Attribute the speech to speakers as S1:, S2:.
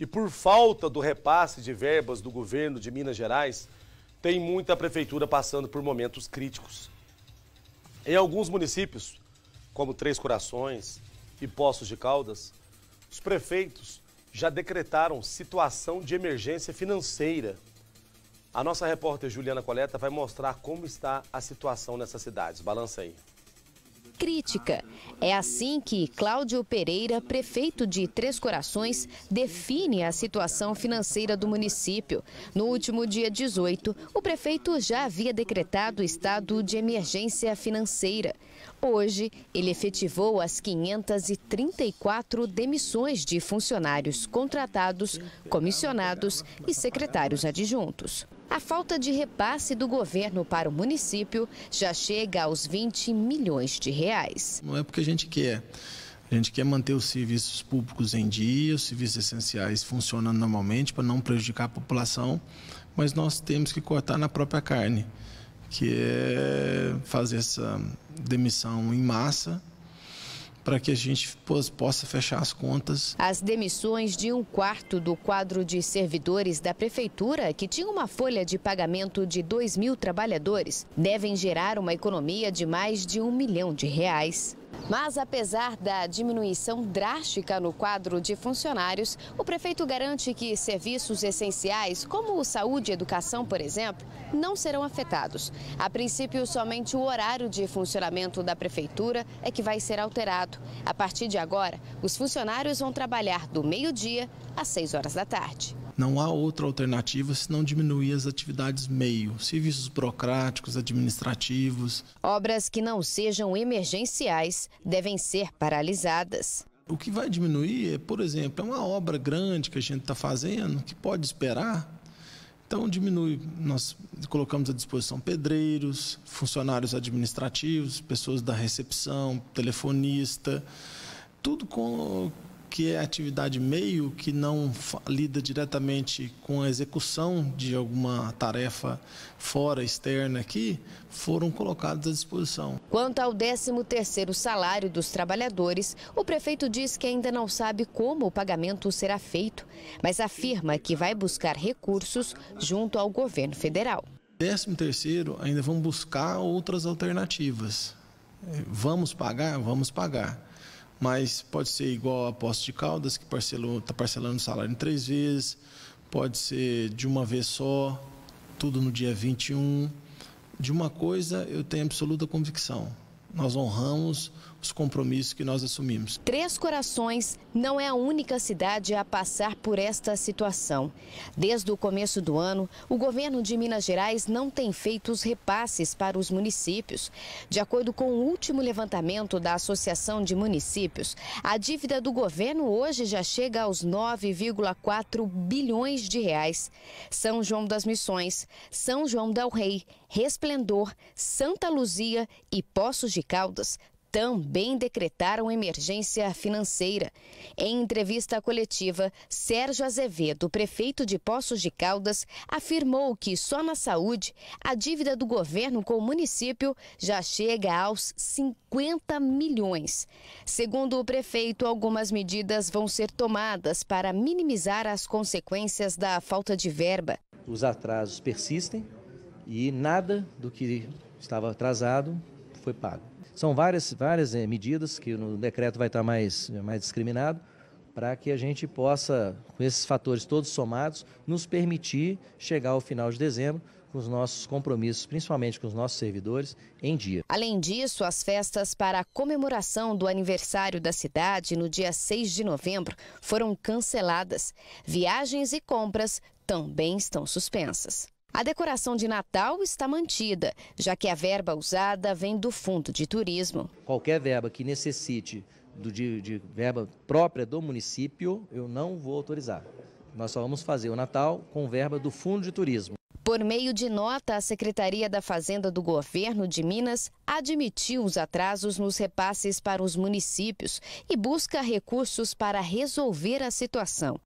S1: E por falta do repasse de verbas do governo de Minas Gerais, tem muita prefeitura passando por momentos críticos. Em alguns municípios, como Três Corações e Poços de Caldas, os prefeitos já decretaram situação de emergência financeira. A nossa repórter Juliana Coleta vai mostrar como está a situação nessas cidades. Balança aí
S2: crítica. É assim que Cláudio Pereira, prefeito de Três Corações, define a situação financeira do município. No último dia 18, o prefeito já havia decretado estado de emergência financeira. Hoje, ele efetivou as 534 demissões de funcionários contratados, comissionados e secretários adjuntos. A falta de repasse do governo para o município já chega aos 20 milhões de reais. Não é
S1: porque a gente quer. A gente quer manter os serviços públicos em dia, os serviços essenciais funcionando normalmente para não prejudicar a população, mas nós temos que cortar na própria carne, que é fazer essa demissão em massa para que a gente possa fechar as contas.
S2: As demissões de um quarto do quadro de servidores da Prefeitura, que tinha uma folha de pagamento de 2 mil trabalhadores, devem gerar uma economia de mais de um milhão de reais. Mas apesar da diminuição drástica no quadro de funcionários, o prefeito garante que serviços essenciais, como saúde e educação, por exemplo, não serão afetados. A princípio, somente o horário de funcionamento da prefeitura é que vai ser alterado. A partir de agora, os funcionários vão trabalhar do meio-dia às 6 horas da tarde.
S1: Não há outra alternativa senão diminuir as atividades meio, serviços burocráticos, administrativos.
S2: Obras que não sejam emergenciais devem ser paralisadas.
S1: O que vai diminuir é, por exemplo, é uma obra grande que a gente está fazendo, que pode esperar, então diminui, nós colocamos à disposição pedreiros, funcionários administrativos, pessoas da recepção, telefonista, tudo com, que é atividade meio, que não lida diretamente com a execução de alguma tarefa fora, externa aqui, foram colocados à disposição.
S2: Quanto ao 13º salário dos trabalhadores, o prefeito diz que ainda não sabe como o pagamento será feito, mas afirma que vai buscar recursos junto ao governo federal.
S1: 13º ainda vamos buscar outras alternativas. É, vamos pagar? Vamos pagar mas pode ser igual a posse de Caldas, que parcelou, está parcelando o salário em três vezes, pode ser de uma vez só, tudo no dia 21. De uma coisa eu tenho absoluta convicção: nós honramos os compromissos que nós assumimos.
S2: Três Corações não é a única cidade a passar por esta situação. Desde o começo do ano, o governo de Minas Gerais não tem feito os repasses para os municípios. De acordo com o último levantamento da Associação de Municípios, a dívida do governo hoje já chega aos 9,4 bilhões de reais. São João das Missões, São João del Rei, Resplendor, Santa Luzia e Poços de Caldas também decretaram emergência financeira. Em entrevista coletiva, Sérgio Azevedo, prefeito de Poços de Caldas, afirmou que só na saúde a dívida do governo com o município já chega aos 50 milhões. Segundo o prefeito, algumas medidas vão ser tomadas para minimizar as consequências da falta de verba.
S3: Os atrasos persistem e nada do que estava atrasado foi pago. São várias, várias é, medidas que no decreto vai estar mais, mais discriminado para que a gente possa, com esses fatores todos somados, nos permitir chegar ao final de dezembro com os nossos compromissos, principalmente com os nossos servidores, em dia.
S2: Além disso, as festas para a comemoração do aniversário da cidade no dia 6 de novembro foram canceladas. Viagens e compras também estão suspensas. A decoração de Natal está mantida, já que a verba usada vem do Fundo de Turismo. Qualquer verba que
S3: necessite do, de, de verba própria do município, eu não vou autorizar. Nós só vamos fazer o Natal com verba do Fundo de Turismo.
S2: Por meio de nota, a Secretaria da Fazenda do Governo de Minas admitiu os atrasos nos repasses para os municípios e busca recursos para resolver a situação.